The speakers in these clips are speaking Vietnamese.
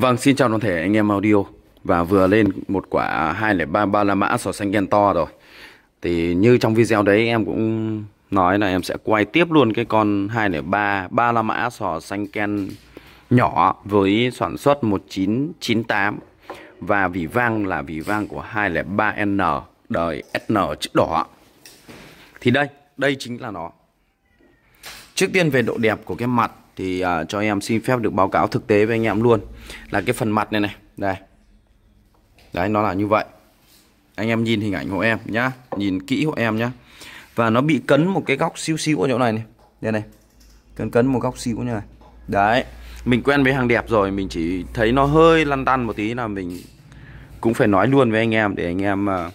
Vâng, xin chào toàn thể anh em audio Và vừa lên một quả 203 ba la mã sò xanh đen to rồi Thì như trong video đấy em cũng nói là em sẽ quay tiếp luôn cái con 203 ba la mã sò xanh ken nhỏ với sản xuất 1998 và vỉ vang là vỉ vang của 203N đời SN chữ đỏ thì đây đây chính là nó Trước tiên về độ đẹp của cái mặt thì uh, cho em xin phép được báo cáo thực tế với anh em luôn là cái phần mặt này này, đây. Đấy nó là như vậy. Anh em nhìn hình ảnh hộ em nhá, nhìn kỹ hộ em nhá. Và nó bị cấn một cái góc xíu xíu ở chỗ này này. Đây này. Cấn cấn một góc xíu như này. Đấy. Mình quen với hàng đẹp rồi, mình chỉ thấy nó hơi lăn tăn một tí là mình cũng phải nói luôn với anh em để anh em uh,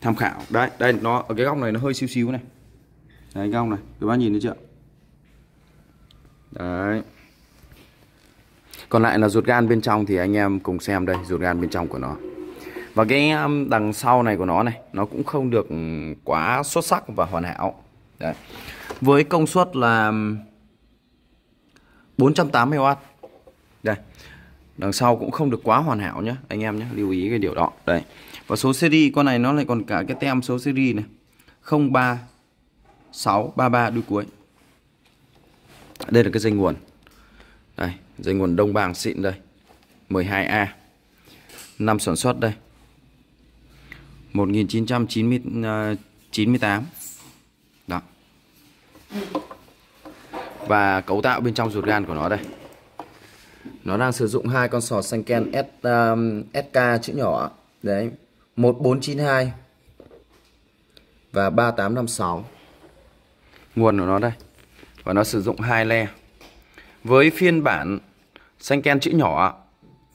tham khảo. Đấy, đây nó ở cái góc này nó hơi xíu xíu này. Đấy, cái góc này, các bác nhìn thấy chưa? đấy còn lại là ruột gan bên trong thì anh em cùng xem đây ruột gan bên trong của nó và cái um, đằng sau này của nó này nó cũng không được quá xuất sắc và hoàn hảo đấy với công suất là 480W um, đây đằng sau cũng không được quá hoàn hảo nhé anh em nhé lưu ý cái điều đó đây và số series con này nó lại còn cả cái tem số series này 03633 đuôi cuối đây là cái dây nguồn đây dây nguồn đông bàng xịn đây 12A năm sản xuất đây 1998 à, đó và cấu tạo bên trong ruột gan của nó đây nó đang sử dụng hai con sò xanh ken S, um, SK chữ nhỏ đấy 1492 và 3856 nguồn của nó đây và nó sử dụng hai le với phiên bản xanh ken chữ nhỏ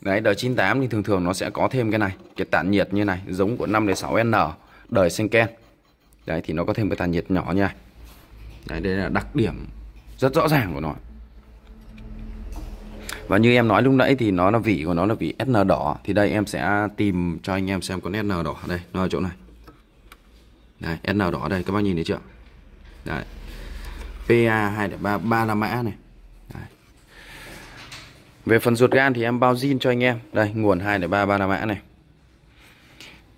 đấy đời 98 thì thường thường nó sẽ có thêm cái này cái tản nhiệt như này giống của 506N đời xanh ken đấy thì nó có thêm cái tản nhiệt nhỏ như này đấy đây là đặc điểm rất rõ ràng của nó và như em nói lúc nãy thì nó là vỉ của nó là vỉ SN đỏ Thì đây em sẽ tìm cho anh em xem con SN đỏ Đây, nó ở chỗ này Đây, SN đỏ đây, các bác nhìn thấy chưa Đấy, PA 203 3 la mã này Đấy. Về phần ruột gan thì em bao zin cho anh em Đây nguồn 203 3 la mã này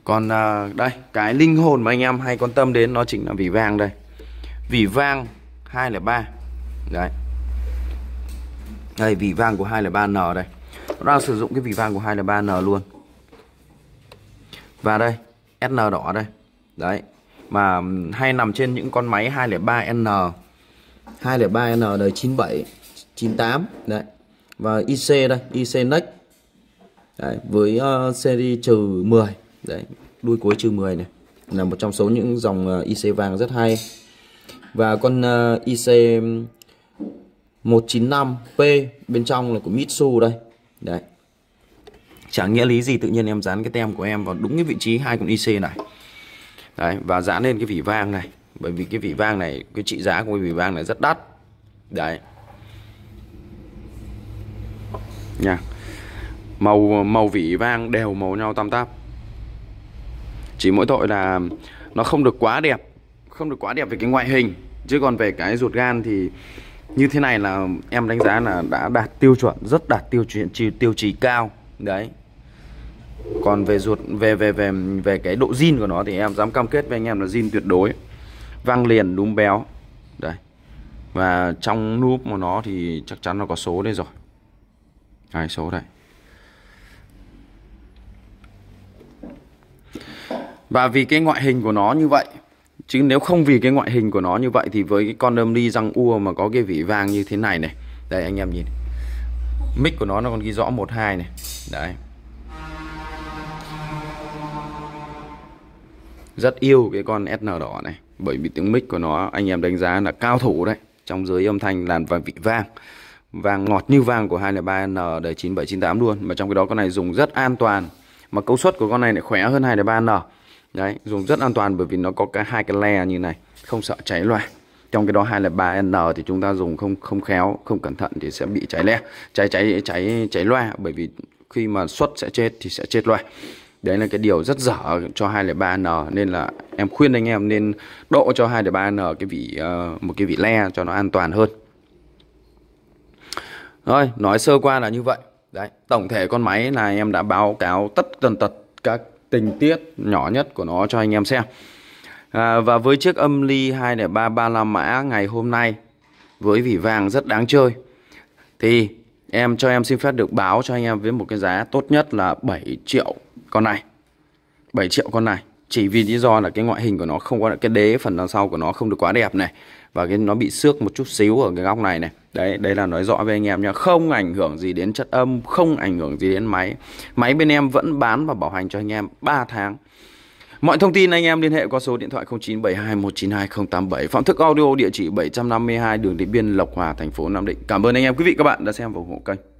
Còn à, đây Cái linh hồn mà anh em hay quan tâm đến Nó chính là vỉ vang đây Vỉ vang 203 Đấy Đây vỉ vang của 203N đây Nó đang sử dụng cái vỉ vang của 203N luôn Và đây SN đỏ đây Đấy mà hay nằm trên những con máy 203N 203N đời 97 98 đấy và IC đây IC Next đấy, với uh, series trừ 10 đấy đuôi cuối trừ 10 này là một trong số những dòng uh, ờ, IC vàng rất hay và con uh, IC 195P bên trong là của Mitsu đây đấy chẳng nghĩa lý gì tự nhiên em dán cái tem của em vào đúng cái vị trí hai con IC này đấy và dán lên cái vỉ vàng này bởi vì cái vị vang này cái trị giá của cái vị vang này rất đắt đấy nha màu màu vị vang đều màu nhau tam táp chỉ mỗi tội là nó không được quá đẹp không được quá đẹp về cái ngoại hình chứ còn về cái ruột gan thì như thế này là em đánh giá là đã đạt tiêu chuẩn rất đạt tiêu chuẩn tiêu, tiêu chí cao đấy còn về ruột về về về về cái độ zin của nó thì em dám cam kết với anh em là zin tuyệt đối vang liền đúm béo đấy và trong núp của nó thì chắc chắn nó có số đây rồi hai số đây và vì cái ngoại hình của nó như vậy chứ nếu không vì cái ngoại hình của nó như vậy thì với cái con âm ly răng ua mà có cái vỉ vang như thế này này đây anh em nhìn mic của nó nó còn ghi rõ một hai này đấy rất yêu cái con SN đỏ này bởi vì tiếng mic của nó anh em đánh giá là cao thủ đấy trong giới âm thanh làn và vị vang vàng ngọt như vàng của 203N đời 9798 luôn mà trong cái đó con này dùng rất an toàn mà công suất của con này lại khỏe hơn 203N đấy dùng rất an toàn bởi vì nó có cái hai cái le như này không sợ cháy loa trong cái đó 203N thì chúng ta dùng không không khéo không cẩn thận thì sẽ bị cháy le cháy cháy cháy cháy loa bởi vì khi mà xuất sẽ chết thì sẽ chết loa đấy là cái điều rất dở cho 203N nên là em khuyên anh em nên độ cho 203N cái vị uh, một cái vị le cho nó an toàn hơn rồi nói sơ qua là như vậy đấy tổng thể con máy là em đã báo cáo tất tần tật các tình tiết nhỏ nhất của nó cho anh em xem à, và với chiếc âm ly 20335 mã ngày hôm nay với vỉ vàng rất đáng chơi thì em cho em xin phép được báo cho anh em với một cái giá tốt nhất là 7 triệu con này 7 triệu con này chỉ vì lý do là cái ngoại hình của nó không có cái đế phần đằng sau của nó không được quá đẹp này và cái nó bị xước một chút xíu ở cái góc này này đấy đây là nói rõ với anh em nha không ảnh hưởng gì đến chất âm không ảnh hưởng gì đến máy máy bên em vẫn bán và bảo hành cho anh em 3 tháng Mọi thông tin anh em liên hệ qua số điện thoại 0972 192 087 Phạm Thức Audio địa chỉ 752 đường Điện Biên Lộc Hòa, thành phố Nam Định Cảm ơn anh em quý vị các bạn đã xem và ủng hộ kênh